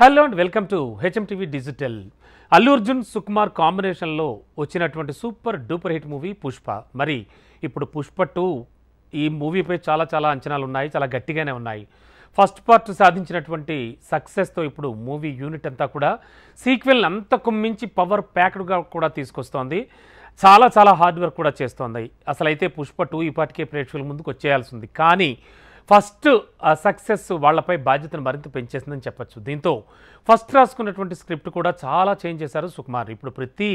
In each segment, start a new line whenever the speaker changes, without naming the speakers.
hello and welcome to HM TV digital Allu Arjun Sukumar కాంబినేషన్లో వచ్చినటువంటి super duper hit movie Pushpa మరి ఇప్పుడు పుష్ప టూ ఈ మూవీపై చాలా చాలా అంచనాలు ఉన్నాయి చాలా గట్టిగానే ఉన్నాయి ఫస్ట్ పార్ట్ సాధించినటువంటి సక్సెస్తో ఇప్పుడు మూవీ యూనిట్ అంతా కూడా సీక్వెల్ అంతకు మించి పవర్ ప్యాక్డ్గా కూడా తీసుకొస్తోంది చాలా చాలా హార్డ్ వర్క్ కూడా చేస్తోంది అసలు అయితే పుష్ప టూ ఈ పాటికే ప్రేక్షకుల ముందుకు వచ్చేయాల్సింది కానీ ఫస్ట్ సక్సెస్ వాళ్ళపై బాధ్యతను మరింత పెంచేసిందని చెప్పచ్చు దీంతో ఫస్ట్ రాసుకున్నటువంటి స్క్రిప్ట్ కూడా చాలా చేంజ్ చేశారు సుకుమార్ ఇప్పుడు ప్రతి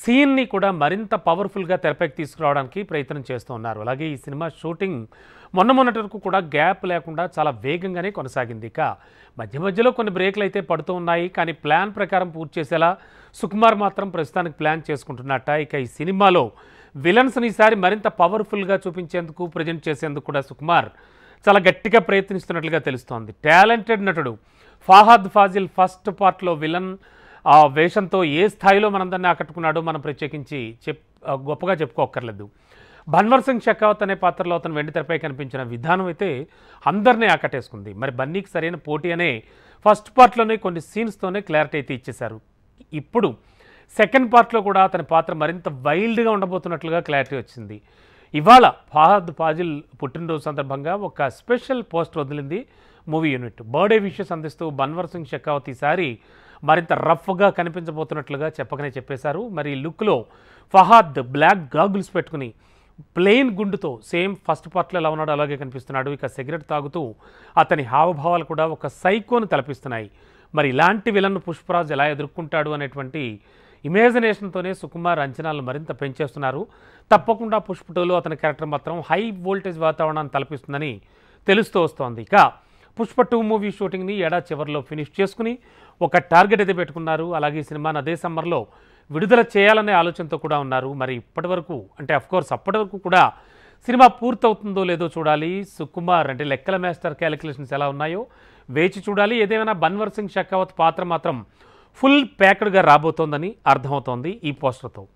సీన్ని కూడా మరింత పవర్ఫుల్గా తెరపైకి తీసుకురావడానికి ప్రయత్నం చేస్తూ ఉన్నారు అలాగే ఈ సినిమా షూటింగ్ మొన్న మొన్నటి వరకు కూడా గ్యాప్ లేకుండా చాలా వేగంగానే కొనసాగింది ఇక మధ్య మధ్యలో కొన్ని బ్రేక్లు అయితే పడుతూ ఉన్నాయి కానీ ప్లాన్ ప్రకారం పూర్తి చేసేలా సుకుమార్ మాత్రం ప్రస్తుతానికి ప్లాన్ చేసుకుంటున్నట్ట ఇక ఈ సినిమాలో విలన్స్ని ఈసారి మరింత పవర్ఫుల్గా చూపించేందుకు ప్రజెంట్ చేసేందుకు కూడా సుకుమార్ చాలా గట్టిగా ప్రయత్నిస్తున్నట్లుగా తెలుస్తోంది టాలెంటెడ్ నటుడు ఫాహాద్ ఫాజిల్ ఫస్ట్ పార్ట్లో విలన్ ఆ వేషంతో ఏ స్థాయిలో మనం దాన్ని ఆకట్టుకున్నాడో మనం ప్రత్యేకించి చెప్ గొప్పగా చెప్పుకోక్కర్లేదు భన్వర్ సింగ్ షెకావత్ అనే పాత్రలో అతను వెండితెరపై కనిపించిన విధానం అయితే అందరినీ ఆకట్టేసుకుంది మరి బన్నీకి సరైన పోటీ అనే ఫస్ట్ పార్ట్లోనే కొన్ని సీన్స్తోనే క్లారిటీ అయితే ఇచ్చేశారు ఇప్పుడు సెకండ్ పార్ట్లో కూడా అతని పాత్ర మరింత వైల్డ్గా ఉండబోతున్నట్లుగా క్లారిటీ వచ్చింది ఇవాళ ఫహద్ ఫాజిల్ పుట్టినరోజు సందర్భంగా ఒక స్పెషల్ పోస్ట్ వదిలింది మూవీ యూనిట్ బర్త్డే విషెస్ అందిస్తూ బన్వర్ సింగ్ షెకావత్ ఈసారి మరింత రఫ్గా కనిపించబోతున్నట్లుగా చెప్పకనే చెప్పేశారు మరి లుక్లో ఫహాద్ బ్లాక్ గాగుల్స్ పెట్టుకుని ప్లెయిన్ గుండుతో సేమ్ ఫస్ట్ పార్ట్లో ఎలా ఉన్నాడో అలాగే కనిపిస్తున్నాడు ఇక సిగరెట్ తాగుతూ అతని హావభావాలు కూడా ఒక సైకోను తలపిస్తున్నాయి మరి ఇలాంటి విలన్ను పుష్పరాజ్ ఎలా ఎదుర్కొంటాడు అనేటువంటి ఇమేజినేషన్తోనే సుకుమార్ అంచనాలను మరింత పెంచేస్తున్నారు తప్పకుండా పుష్ప టూలో అతని క్యారెక్టర్ మాత్రం హై వోల్టేజ్ వాతావరణాన్ని తలపిస్తుందని తెలుస్తూ వస్తోంది ఇక పుష్ప టూ మూవీ షూటింగ్ని ఏడా చివరిలో ఫినిష్ చేసుకుని ఒక టార్గెట్ అయితే పెట్టుకున్నారు అలాగే ఈ సినిమాను అదే సమ్మర్లో విడుదల చేయాలనే ఆలోచనతో కూడా ఉన్నారు మరి ఇప్పటి వరకు అంటే అఫ్కోర్స్ అప్పటి వరకు కూడా సినిమా పూర్తవుతుందో లేదో చూడాలి సుకుమార్ అంటే లెక్కల మాస్టర్ క్యాలిక్యులేషన్స్ ఎలా ఉన్నాయో వేచి చూడాలి ఏదేమైనా బన్వర్ సింగ్ షెకావత్ పాత్ర మాత్రం ఫుల్ ప్యాక్డ్గా రాబోతోందని అర్థమవుతోంది ఈ పోస్టర్తో